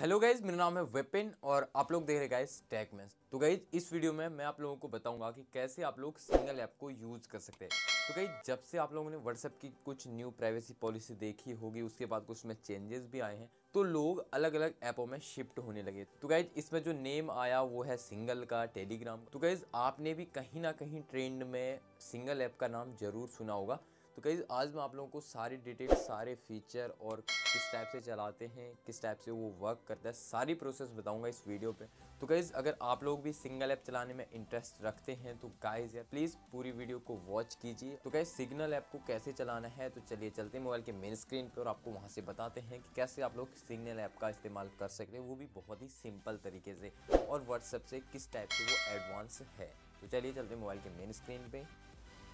hello guys मेरा नाम है वेपिन और आप लोग देख रहे गाइज टैग में तो गाइज इस वीडियो में मैं आप लोगों को बताऊंगा कि कैसे आप लोग सिंगल ऐप को यूज़ कर सकते हैं तो गाइज जब से आप लोगों ने व्हाट्सएप की कुछ न्यू प्राइवेसी पॉलिसी देखी होगी उसके बाद कुछ में चेंजेस भी आए हैं तो लोग अलग अलग ऐपों में शिफ्ट होने लगे तो गाइज इसमें जो नेम आया वो है सिंगल का टेलीग्राम तो गाइज आपने भी कहीं ना कहीं ट्रेंड में सिंगल ऐप का नाम जरूर सुना होगा तो कई आज मैं आप लोगों को सारी डिटेल्स सारे फीचर और किस टाइप से चलाते हैं किस टाइप से वो वर्क करता है सारी प्रोसेस बताऊंगा इस वीडियो पे तो गाइज़ अगर आप लोग भी सिंगल ऐप चलाने में इंटरेस्ट रखते हैं तो गाइज़ यार प्लीज़ पूरी वीडियो को वॉच कीजिए तो गाइज सिग्नल ऐप को कैसे चलाना है तो चलिए चलते मोबाइल के मेन स्क्रीन पर और आपको वहाँ से बताते हैं कि कैसे आप लोग सिग्नल ऐप का इस्तेमाल कर सकते हैं वो भी बहुत ही सिंपल तरीके से और व्हाट्सएप से किस टाइप से वो एडवांस है तो चलिए चलते मोबाइल के मेन स्क्रीन पर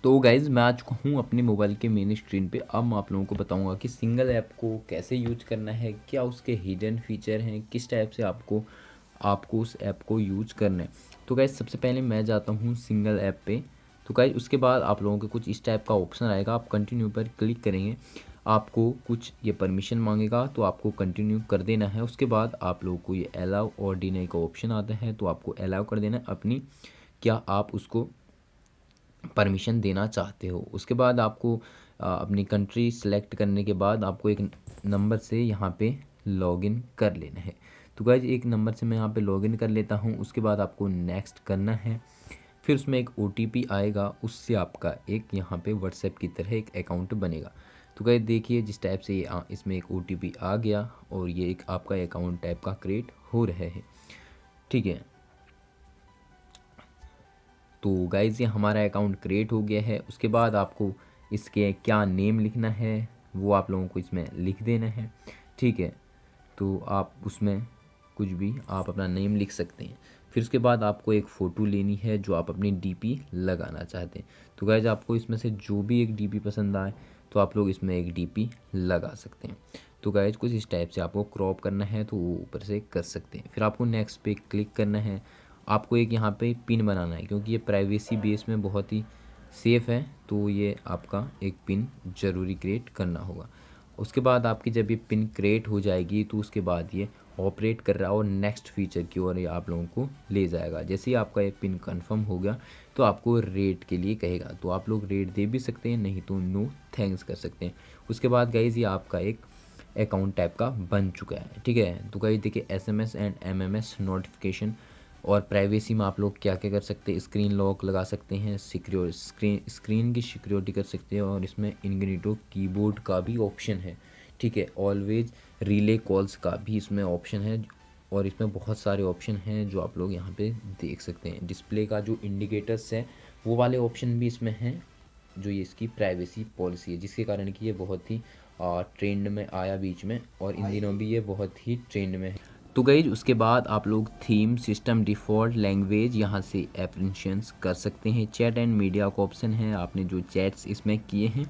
तो गाइज़ मैं आज हूँ अपने मोबाइल के मेन स्क्रीन पे अब मैं आप लोगों को बताऊँगा कि सिंगल ऐप को कैसे यूज करना है क्या उसके हिडन फीचर हैं किस टाइप से आपको आपको उस ऐप को यूज करना है तो गाइज़ सबसे पहले मैं जाता हूँ सिंगल ऐप पे तो गाइज उसके बाद आप लोगों के कुछ इस टाइप का ऑप्शन आएगा आप कंटिन्यू पर क्लिक करेंगे आपको कुछ ये परमिशन मांगेगा तो आपको कंटिन्यू कर देना है उसके बाद आप लोगों को ये अलाउ और डिनाई का ऑप्शन आता है तो आपको अलाउ कर देना अपनी क्या आप उसको परमिशन देना चाहते हो उसके बाद आपको अपनी कंट्री सेलेक्ट करने के बाद आपको एक नंबर से यहाँ पे लॉगिन कर लेना है तो गाइज एक नंबर से मैं यहाँ पे लॉगिन कर लेता हूँ उसके बाद आपको नेक्स्ट करना है फिर उसमें एक ओ आएगा उससे आपका एक यहाँ पे व्हाट्सएप की तरह एक अकाउंट बनेगा तो गाइज देखिए जिस टाइप से ये इसमें एक ओ आ गया और ये एक आपका अकाउंट टाइप का क्रिएट हो रहा है ठीक है तो गाइज़ ये हमारा अकाउंट क्रिएट हो गया है उसके बाद आपको इसके क्या नेम लिखना है वो आप लोगों को इसमें लिख देना है ठीक है तो आप उसमें कुछ भी आप अपना नेम लिख सकते हैं फिर उसके बाद आपको एक फ़ोटो लेनी है जो आप अपनी डीपी लगाना चाहते हैं तो गाइज आपको इसमें से जो भी एक डीपी पसंद आए तो आप लोग इसमें एक डीपी लगा सकते हैं तो गाइज कुछ इस टाइप से आपको क्रॉप करना है तो वो ऊपर से कर सकते हैं फिर आपको नेक्स्ट पे क्लिक करना है आपको एक यहाँ पे पिन बनाना है क्योंकि ये प्राइवेसी बेस में बहुत ही सेफ़ है तो ये आपका एक पिन ज़रूरी क्रिएट करना होगा उसके बाद आपकी जब ये पिन क्रिएट हो जाएगी तो उसके बाद ये ऑपरेट कर रहा है और नेक्स्ट फीचर की ओर ये आप लोगों को ले जाएगा जैसे ही आपका ये पिन कंफर्म हो गया तो आपको रेट के लिए कहेगा तो आप लोग रेट दे भी सकते हैं नहीं तो नो थैंक्स कर सकते हैं उसके बाद गाइज ये आपका एक अकाउंट टाइप का बन चुका है ठीक है तो गाइज देखिए S M S and M M S notification और प्राइवेसी में आप लोग क्या क्या कर सकते हैं स्क्रीन लॉक लगा सकते हैं सिक्योर स्क्रीन स्क्रीन की सिक्योरिटी कर सकते हैं और इसमें इनग्रीटो कीबोर्ड का भी ऑप्शन है ठीक है ऑलवेज रिले कॉल्स का भी इसमें ऑप्शन है और इसमें बहुत सारे ऑप्शन हैं जो आप लोग यहाँ पे देख सकते हैं डिस्प्ले का जो इंडिकेटर्स है वो वाले ऑप्शन भी इसमें हैं जो ये इसकी प्राइवेसी पॉलिसी है जिसके कारण कि ये बहुत ही ट्रेंड में आया बीच में और इन हाँ दिनों भी ये बहुत ही ट्रेंड में है तो गई उसके बाद आप लोग थीम सिस्टम डिफ़ॉल्ट लैंग्वेज यहाँ से एप्रेंशंस कर सकते हैं चैट एंड मीडिया का ऑप्शन है आपने जो चैट्स इसमें किए हैं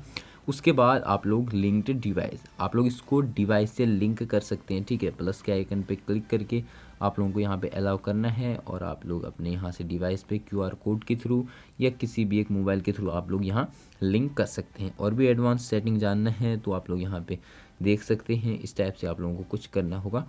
उसके बाद आप लोग लिंक्ड डिवाइस आप लोग इसको डिवाइस से लिंक कर सकते हैं ठीक है प्लस के आइकन पे क्लिक करके आप लोगों को यहाँ पे अलाउ करना है और आप लोग अपने यहाँ से डिवाइस पे क्यूआर कोड के थ्रू या किसी भी एक मोबाइल के थ्रू आप लोग यहाँ लिंक कर सकते हैं और भी एडवांस सेटिंग जानना है तो आप लोग यहाँ पे देख सकते हैं इस टाइप से आप लोगों को कुछ करना होगा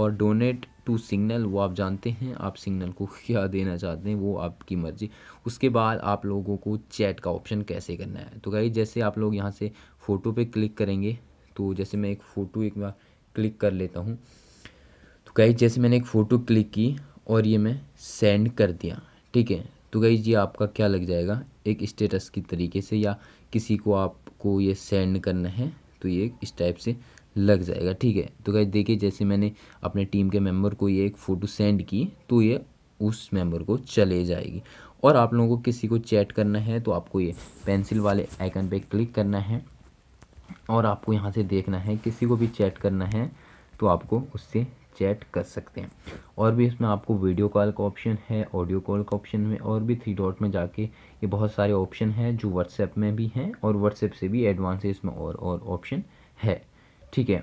और डोनेट टू सिग्नल वो आप जानते हैं आप सिग्नल को क्या देना चाहते हैं वो आपकी मर्ज़ी उसके बाद आप लोगों को चैट का ऑप्शन कैसे करना है तो गाई जैसे आप लोग यहाँ से फ़ोटो पे क्लिक करेंगे तो जैसे मैं एक फ़ोटो एक बार क्लिक कर लेता हूँ तो गाई जैसे मैंने एक फ़ोटो क्लिक की और ये मैं सेंड कर दिया ठीक है तो गई जी आपका क्या लग जाएगा एक स्टेटस की तरीके से या किसी को आपको ये सेंड करना है तो ये इस टाइप से लग जाएगा ठीक है तो गाइज देखिए जैसे मैंने अपने टीम के मेम्बर को ये एक फ़ोटो सेंड की तो ये उस मेम्बर को चले जाएगी और आप लोगों को किसी को चैट करना है तो आपको ये पेंसिल वाले आइकन पे क्लिक करना है और आपको यहाँ से देखना है किसी को भी चैट करना है तो आपको उससे चैट कर सकते हैं और भी इसमें आपको वीडियो कॉल का ऑप्शन है ऑडियो कॉल का ऑप्शन में और भी थ्री डॉट में जाके ये बहुत सारे ऑप्शन हैं जो व्हाट्सएप में भी हैं और व्हाट्सएप से भी एडवांस इसमें और और ऑप्शन है ठीक है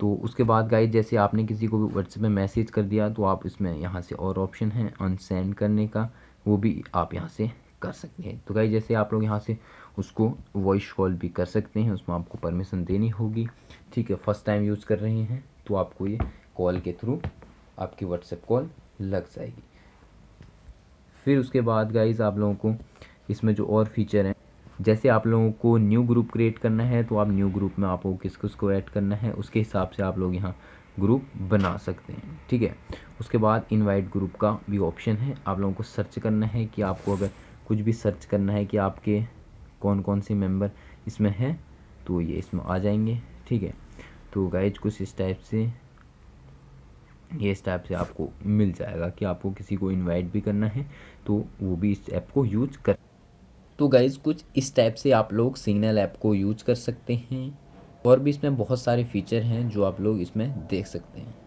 तो उसके बाद गाइज जैसे आपने किसी को भी व्हाट्सएप में मैसेज कर दिया तो आप इसमें यहाँ से और ऑप्शन है अनसेंड करने का वो भी आप यहाँ से कर सकते हैं तो गाइज जैसे आप लोग यहाँ से उसको वॉइस कॉल भी कर सकते हैं उसमें आपको परमिशन देनी होगी ठीक है फर्स्ट टाइम यूज़ कर रहे हैं तो आपको ये कॉल के थ्रू आपकी व्हाट्सएप कॉल लग जाएगी फिर उसके बाद गाइज आप लोगों को इसमें जो और फीचर हैं जैसे आप लोगों को न्यू ग्रुप क्रिएट करना है तो आप न्यू ग्रुप में आपको किस किस को ऐड करना है उसके हिसाब से आप लोग यहाँ ग्रुप बना सकते हैं ठीक है उसके बाद इनवाइट ग्रुप का भी ऑप्शन है आप लोगों को सर्च करना है कि आपको अगर कुछ भी सर्च करना है कि आपके कौन कौन से मेंबर इसमें हैं तो ये इसमें आ जाएंगे ठीक है तो गाइज कुछ इस टाइप से ये इस टाइप से आपको मिल जाएगा कि आपको किसी को इनवाइट भी करना है तो वो भी इस ऐप को यूज कर तो गाइज़ कुछ इस टाइप से आप लोग सिग्नल ऐप को यूज कर सकते हैं और भी इसमें बहुत सारे फीचर हैं जो आप लोग इसमें देख सकते हैं